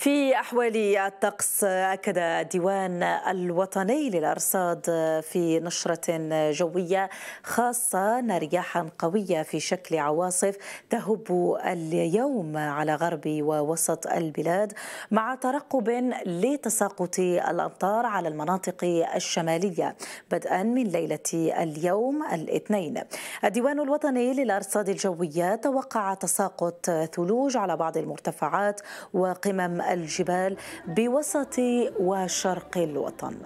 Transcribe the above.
في أحوال الطقس أكد الديوان الوطني للأرصاد في نشرة جوية خاصة أن رياحا قوية في شكل عواصف تهب اليوم على غرب ووسط البلاد مع ترقب لتساقط الأمطار على المناطق الشمالية بدءا من ليلة اليوم الاثنين الديوان الوطني للأرصاد الجوية توقع تساقط ثلوج على بعض المرتفعات وقمم الجبال بوسط وشرق الوطن